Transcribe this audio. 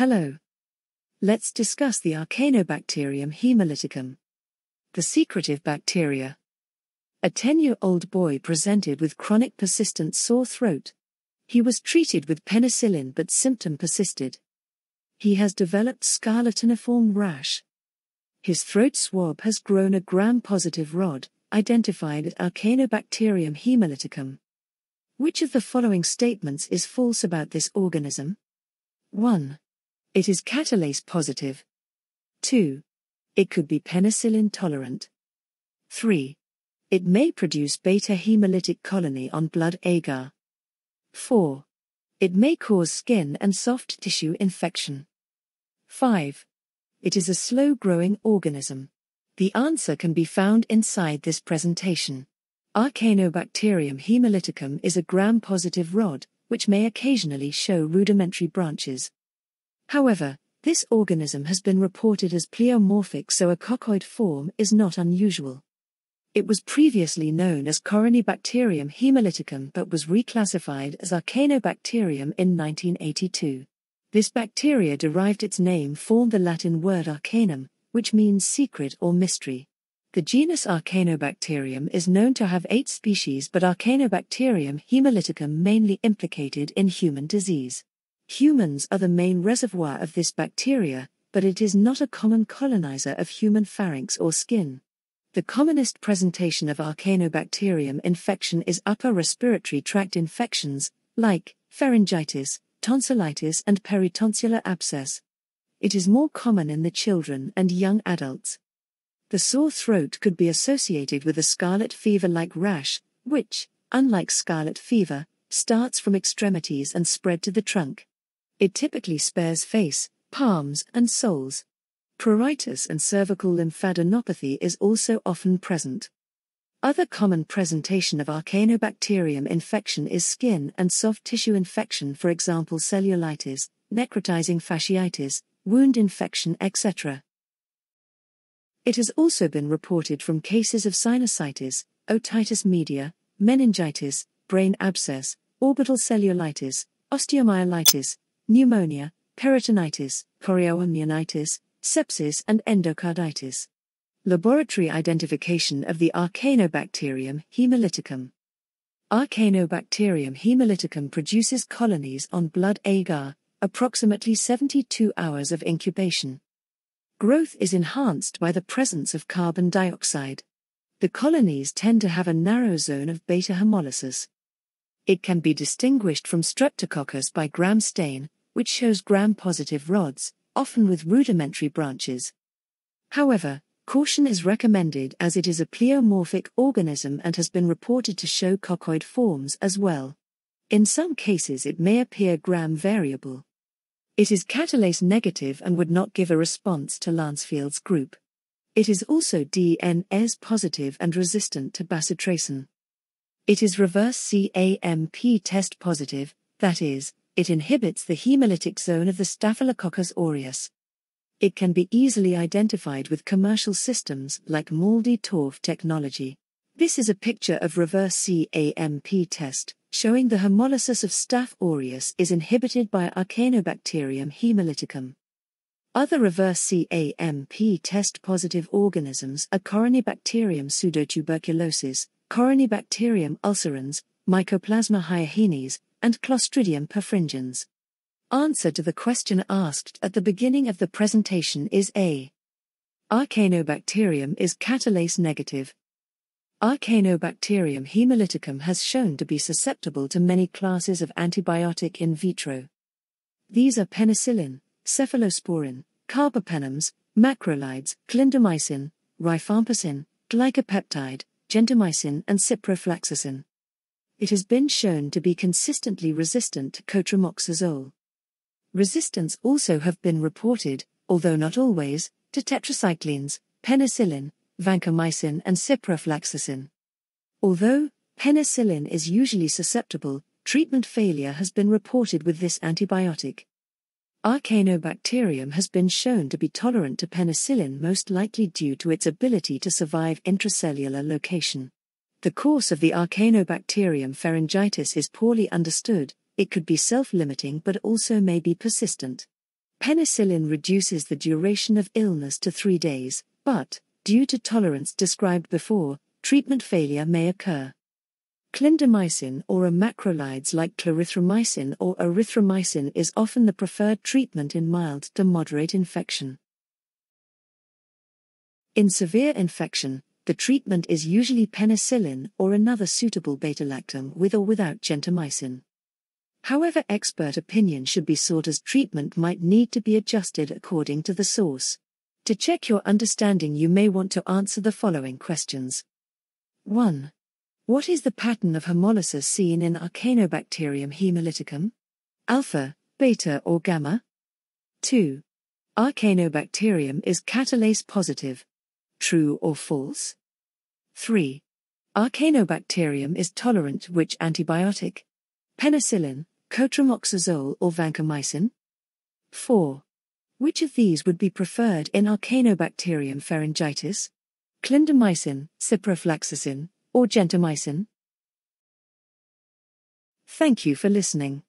Hello. Let's discuss the Arcanobacterium hemolyticum. The secretive bacteria. A 10 year old boy presented with chronic persistent sore throat. He was treated with penicillin but symptom persisted. He has developed scarlatiniform rash. His throat swab has grown a gram positive rod, identified at Arcanobacterium hemolyticum. Which of the following statements is false about this organism? 1. It is catalase positive. 2. It could be penicillin tolerant. 3. It may produce beta hemolytic colony on blood agar. 4. It may cause skin and soft tissue infection. 5. It is a slow growing organism. The answer can be found inside this presentation. Arcanobacterium hemolyticum is a gram positive rod, which may occasionally show rudimentary branches. However, this organism has been reported as pleomorphic so a coccoid form is not unusual. It was previously known as Coronibacterium hemolyticum but was reclassified as Arcanobacterium in 1982. This bacteria derived its name from the Latin word arcanum, which means secret or mystery. The genus Arcanobacterium is known to have eight species, but Arcanobacterium hemolyticum mainly implicated in human disease. Humans are the main reservoir of this bacteria, but it is not a common colonizer of human pharynx or skin. The commonest presentation of Arcanobacterium infection is upper respiratory tract infections, like pharyngitis, tonsillitis, and peritonsillar abscess. It is more common in the children and young adults. The sore throat could be associated with a scarlet fever like rash, which, unlike scarlet fever, starts from extremities and spread to the trunk. It typically spares face, palms, and soles. Pruritus and cervical lymphadenopathy is also often present. Other common presentation of Arcanobacterium infection is skin and soft tissue infection, for example, cellulitis, necrotizing fasciitis, wound infection, etc. It has also been reported from cases of sinusitis, otitis media, meningitis, brain abscess, orbital cellulitis, osteomyelitis, pneumonia, peritonitis, chorioamnionitis, sepsis and endocarditis. Laboratory identification of the Arcanobacterium hemolyticum. Arcanobacterium hemolyticum produces colonies on blood agar, approximately 72 hours of incubation. Growth is enhanced by the presence of carbon dioxide. The colonies tend to have a narrow zone of beta hemolysis. It can be distinguished from Streptococcus by gram stain, which shows gram-positive rods, often with rudimentary branches. However, caution is recommended as it is a pleomorphic organism and has been reported to show coccoid forms as well. In some cases it may appear gram variable. It is catalase negative and would not give a response to Lansfield's group. It is also DNS-positive and resistant to bacitracin. It is reverse CAMP test positive, that is, it inhibits the hemolytic zone of the Staphylococcus aureus. It can be easily identified with commercial systems like Maldi TORF technology. This is a picture of reverse CAMP test, showing the hemolysis of Staph aureus is inhibited by Arcanobacterium hemolyticum. Other reverse CAMP test positive organisms are Coronibacterium pseudotuberculosis, Coronibacterium ulcerans, Mycoplasma hyaenes, and Clostridium perfringens. Answer to the question asked at the beginning of the presentation is A. Arcanobacterium is catalase negative. Arcanobacterium hemolyticum has shown to be susceptible to many classes of antibiotic in vitro. These are penicillin, cephalosporin, carbapenems, macrolides, clindamycin, rifampicin, glycopeptide, gentamicin and ciprofloxacin it has been shown to be consistently resistant to cotrimoxazole. Resistance also have been reported, although not always, to tetracyclines, penicillin, vancomycin and ciprofloxacin. Although penicillin is usually susceptible, treatment failure has been reported with this antibiotic. Arcanobacterium has been shown to be tolerant to penicillin most likely due to its ability to survive intracellular location. The course of the Arcanobacterium pharyngitis is poorly understood, it could be self limiting but also may be persistent. Penicillin reduces the duration of illness to three days, but, due to tolerance described before, treatment failure may occur. Clindamycin or a macrolides like clarithromycin or erythromycin is often the preferred treatment in mild to moderate infection. In severe infection, the treatment is usually penicillin or another suitable beta lactam with or without gentamicin. However, expert opinion should be sought as treatment might need to be adjusted according to the source. To check your understanding, you may want to answer the following questions 1. What is the pattern of hemolysis seen in Arcanobacterium hemolyticum? Alpha, beta, or gamma? 2. Arcanobacterium is catalase positive, true or false? 3. Arcanobacterium is tolerant which antibiotic? Penicillin, cotrimoxazole or vancomycin? 4. Which of these would be preferred in Arcanobacterium pharyngitis? Clindamycin, ciprofloxacin, or gentamicin? Thank you for listening.